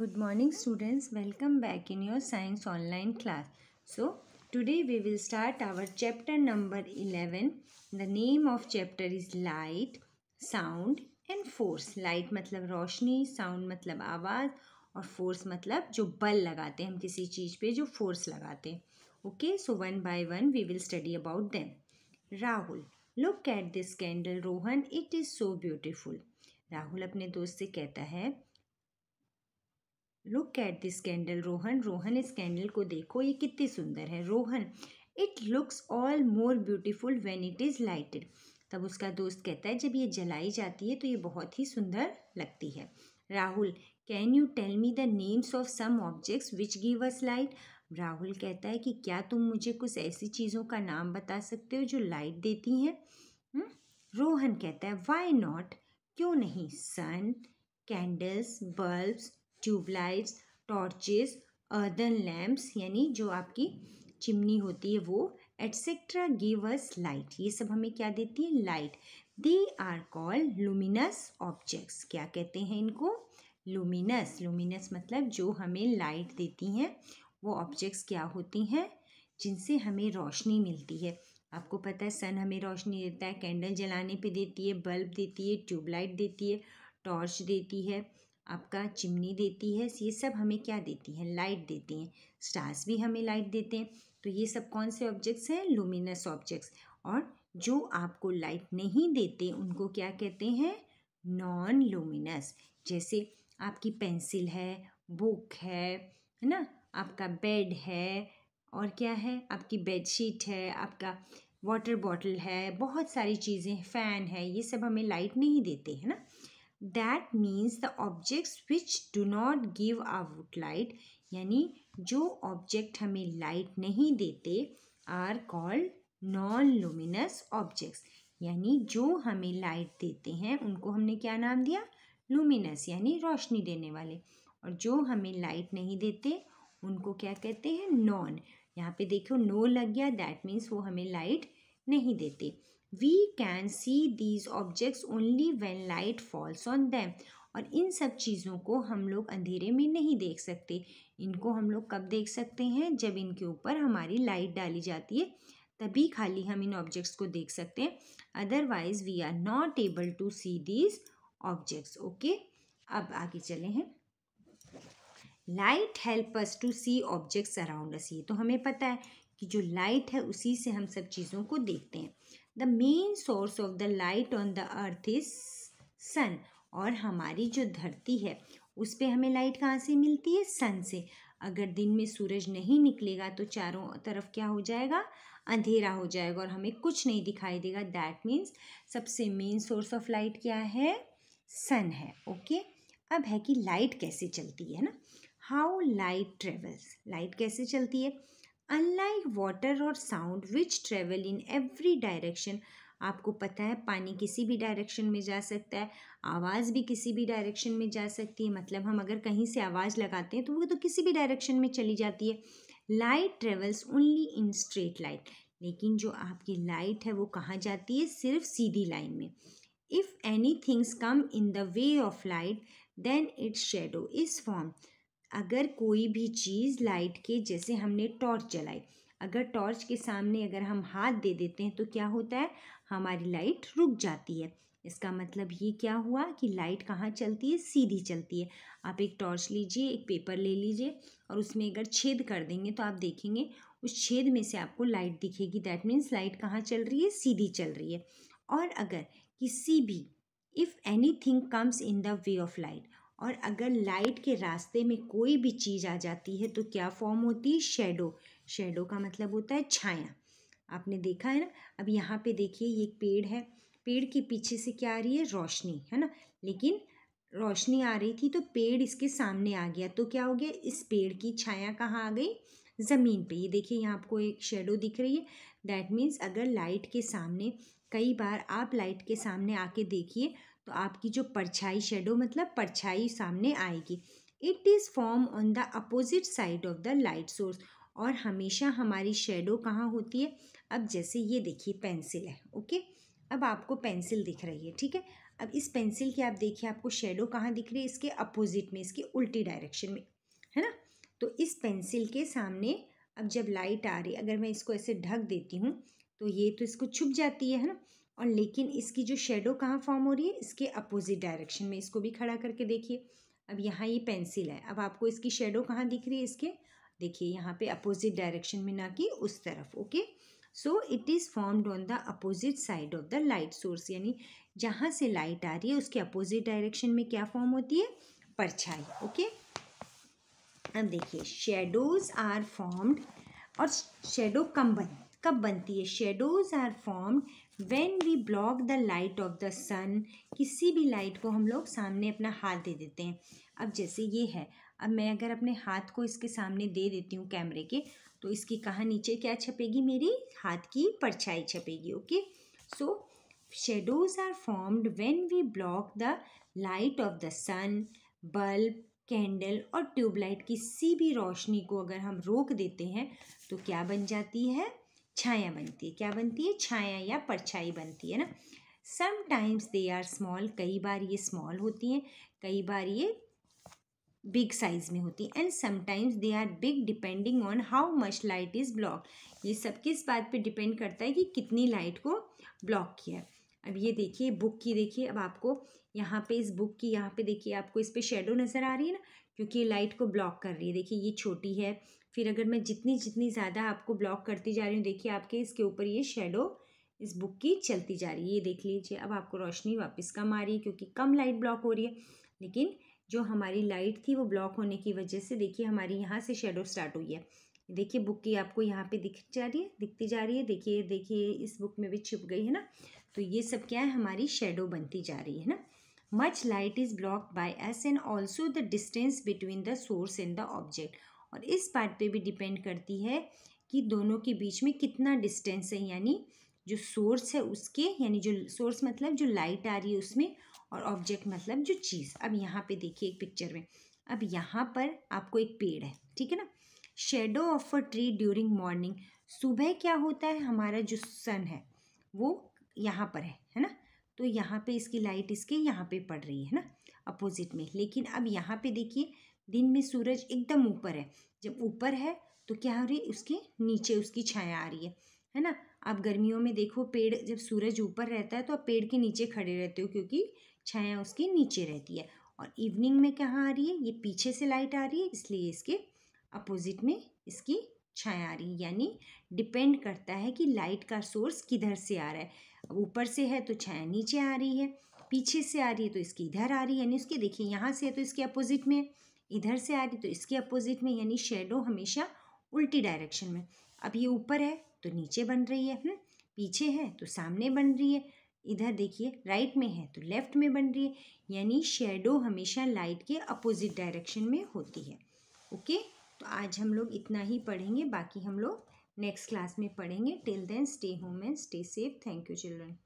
Good morning students welcome back in your science online class so today we will start our chapter number eleven the name of chapter is light sound and force light मतलब रोशनी sound मतलब आवाज़ और force मतलब जो बल लगाते हैं हम किसी चीज़ पे जो फोर्स लगाते हैं okay so one by one we will study about them Rahul look at this candle Rohan it is so beautiful Rahul अपने दोस्त से कहता है look at this candle Rohan Rohan इस कैंडल को देखो ये कितनी सुंदर है Rohan it looks all more beautiful when it is lighted तब उसका दोस्त कहता है जब ये जलाई जाती है तो ये बहुत ही सुंदर लगती है Rahul can you tell me the names of some objects which give us light Rahul कहता है कि क्या तुम मुझे कुछ ऐसी चीज़ों का नाम बता सकते हो जो लाइट देती हैं हम्म? रोहन कहता है वाई नॉट क्यों नहीं sun candles bulbs tubelights torches earthen lamps यानी जो आपकी चिमनी होती है वो एट्सेट्रा गिव अस लाइट ये सब हमें क्या देती है light they are called luminous objects क्या कहते हैं इनको लुमिनस लुमिनस मतलब जो हमें लाइट देती हैं वो ऑब्जेक्ट्स क्या होती हैं जिनसे हमें रोशनी मिलती है आपको पता है सन हमें रोशनी देता है कैंडल जलाने पे देती है बल्ब देती है ट्यूबलाइट देती है टॉर्च देती है आपका चिमनी देती है ये सब हमें क्या देती है लाइट देती हैं स्टार्स भी हमें लाइट देते हैं तो ये सब कौन से ऑब्जेक्ट्स हैं लुमिनस ऑब्जेक्ट्स और जो आपको लाइट नहीं देते उनको क्या कहते हैं नॉन लुमिनस जैसे आपकी पेंसिल है बुक है है ना आपका बेड है और क्या है आपकी बेडशीट है आपका वाटर बॉटल है बहुत सारी चीज़ें फ़ैन है ये सब हमें लाइट नहीं देते है ना that means the objects which do not give out light यानी जो ऑब्जेक्ट हमें लाइट नहीं देते are called non luminous objects यानी जो हमें लाइट देते हैं उनको हमने क्या नाम दिया लुमिनस यानी रोशनी देने वाले और जो हमें लाइट नहीं देते उनको क्या कहते हैं नॉन यहाँ पे देखो नो लग गया दैट मीन्स वो हमें लाइट नहीं देते we can see these objects only when light falls on them और इन सब चीज़ों को हम लोग अंधेरे में नहीं देख सकते इनको हम लोग कब देख सकते हैं जब इनके ऊपर हमारी लाइट डाली जाती है तभी खाली हम इन ऑब्जेक्ट्स को देख सकते हैं otherwise we are not able to see these objects okay अब आगे चले हैं light help us to see objects around us ये तो हमें पता है कि जो लाइट है उसी से हम सब चीज़ों को देखते हैं the main source of the light on the earth is sun और हमारी जो धरती है उस पर हमें लाइट कहाँ से मिलती है सन से अगर दिन में सूरज नहीं निकलेगा तो चारों तरफ क्या हो जाएगा अंधेरा हो जाएगा और हमें कुछ नहीं दिखाई देगा दैट मीन्स सबसे मेन सोर्स ऑफ लाइट क्या है सन है ओके okay? अब है कि लाइट कैसे चलती है ना हाउ लाइट ट्रेवल्स लाइट कैसे चलती है अनलाइक वाटर और sound which travel in every direction आपको पता है पानी किसी भी डायरेक्शन में जा सकता है आवाज़ भी किसी भी डायरेक्शन में जा सकती है मतलब हम अगर कहीं से आवाज़ लगाते हैं तो वो तो किसी भी डायरेक्शन में चली जाती है light travels only in straight light लेकिन जो आपकी लाइट है वो कहाँ जाती है सिर्फ सीधी लाइन में if any things come in the way of light then its shadow is form अगर कोई भी चीज़ लाइट के जैसे हमने टॉर्च जलाई अगर टॉर्च के सामने अगर हम हाथ दे देते हैं तो क्या होता है हमारी लाइट रुक जाती है इसका मतलब ये क्या हुआ कि लाइट कहाँ चलती है सीधी चलती है आप एक टॉर्च लीजिए एक पेपर ले लीजिए और उसमें अगर छेद कर देंगे तो आप देखेंगे उस छेद में से आपको लाइट दिखेगी दैट मीन्स लाइट कहाँ चल रही है सीधी चल रही है और अगर किसी भी if anything comes in the way of light और अगर लाइट के रास्ते में कोई भी चीज़ आ जाती है तो क्या फॉर्म होती है शेडो शेडो का मतलब होता है छाया आपने देखा है ना अब यहाँ पे देखिए ये एक पेड़ है पेड़ के पीछे से क्या आ रही है रोशनी है ना लेकिन रोशनी आ रही थी तो पेड़ इसके सामने आ गया तो क्या हो गया इस पेड़ की छाया कहाँ आ गई ज़मीन पे ये देखिए यहाँ आपको एक शेडो दिख रही है दैट मीन्स अगर लाइट के सामने कई बार आप लाइट के सामने आके देखिए तो आपकी जो परछाई शेडो मतलब परछाई सामने आएगी it is form on the opposite side of the light source और हमेशा हमारी शेडो कहाँ होती है अब जैसे ये देखिए पेंसिल है ओके अब आपको पेंसिल दिख रही है ठीक है अब इस पेंसिल की आप देखिए आपको शेडो कहाँ दिख रही है इसके अपोजिट में इसके उल्टी डायरेक्शन में है ना तो इस पेंसिल के सामने अब जब लाइट आ रही अगर मैं इसको ऐसे ढक देती हूँ तो ये तो इसको छुप जाती है है ना और लेकिन इसकी जो शेडो कहाँ फॉर्म हो रही है इसके अपोजिट डायरेक्शन में इसको भी खड़ा करके देखिए अब यहाँ ये पेंसिल है अब आपको इसकी शेडो कहाँ दिख रही है इसके देखिए यहाँ पे अपोजिट डायरेक्शन में ना कि उस तरफ okay so it is formed on the opposite side of the light source यानी जहाँ से लाइट आ रही है उसके अपोजिट डायरेक्शन में क्या फॉर्म होती है परछाई ओके अब देखिए शेडोज़ आर फॉर्म्ड और शेडो कम बने कब बनती है shadows are formed when we block the light of the sun किसी भी लाइट को हम लोग सामने अपना हाथ दे देते हैं अब जैसे ये है अब मैं अगर अपने हाथ को इसके सामने दे देती हूँ कैमरे के तो इसकी कहाँ नीचे क्या छपेगी मेरी हाथ की परछाई छपेगी okay so shadows are formed when we block the light of the sun bulb candle और ट्यूबलाइट किसी भी रोशनी को अगर हम रोक देते हैं तो क्या बन जाती है छाया बनती है क्या बनती है छाया या परछाई बनती है ना समटाइम्स दे आर स्मॉल कई बार ये स्मॉल होती हैं कई बार ये बिग साइज में होती है and sometimes they are big depending on how much light is block ये सब किस बात पे डिपेंड करता है कि कितनी लाइट को ब्लॉक किया है अब ये देखिए बुक की देखिए अब आपको यहाँ पे इस बुक की यहाँ पे देखिए आपको इस पर शेडो नज़र आ रही है ना क्योंकि ये लाइट को ब्लॉक कर रही है देखिए ये छोटी है फिर अगर मैं जितनी जितनी ज़्यादा आपको ब्लॉक करती जा रही हूँ देखिए आपके इसके ऊपर ये शेडो इस बुक की चलती जा रही है ये देख लीजिए अब आपको रोशनी वापस कम आ रही है क्योंकि कम लाइट ब्लॉक हो रही है लेकिन जो हमारी लाइट थी वो ब्लॉक होने की वजह से देखिए हमारी यहाँ से शेडो स्टार्ट हुई है देखिए बुक की आपको यहाँ पे दिख जा रही है दिखती जा रही है देखिए देखिए इस बुक में भी छिप गई है ना तो ये सब क्या है हमारी शेडो बनती जा रही है ना much light is block by us and also the distance between the source and the object और इस बात पे भी डिपेंड करती है कि दोनों के बीच में कितना डिस्टेंस है यानी जो सोर्स है उसके यानी जो सोर्स मतलब जो लाइट आ रही है उसमें और ऑब्जेक्ट मतलब जो चीज़ अब यहाँ पे देखिए एक पिक्चर में अब यहाँ पर आपको एक पेड़ है ठीक है ना shadow of a tree during morning सुबह क्या होता है हमारा जो सन है वो यहाँ पर है है ना तो यहाँ पे इसकी लाइट इसके यहाँ पे पड़ रही है ना अपोजिट में लेकिन अब यहाँ पे देखिए दिन में सूरज एकदम ऊपर है जब ऊपर है तो क्या हो रही है उसके नीचे उसकी छाया आ रही है है ना आप गर्मियों में देखो पेड़ जब सूरज ऊपर रहता है तो आप पेड़ के नीचे खड़े रहते हो क्योंकि छाया उसके नीचे रहती है और इवनिंग में कहाँ आ रही है ये पीछे से लाइट आ रही है इसलिए इसके अपोजिट में इसकी छाया आ रही है यानी डिपेंड करता है कि लाइट का सोर्स किधर से आ रहा है अब ऊपर से है तो छाया नीचे आ रही है पीछे से आ रही है तो इसकी इधर आ रही है यानी उसके देखिए यहाँ से है तो इसके अपोजिट में इधर से आ रही तो इसके अपोजिट में यानी शेडो हमेशा उल्टी डायरेक्शन में अब ये ऊपर है तो नीचे बन रही है हुँ? हम्म, पीछे है तो सामने बन रही है इधर देखिए राइट में है तो लेफ्ट में बन रही है यानी शेडो हमेशा लाइट के अपोजिट डायरेक्शन में होती है ओके तो आज हम लोग इतना ही पढ़ेंगे बाकी हम लोग नेक्स्ट क्लास में पढ़ेंगे till then stay home and stay safe thank you children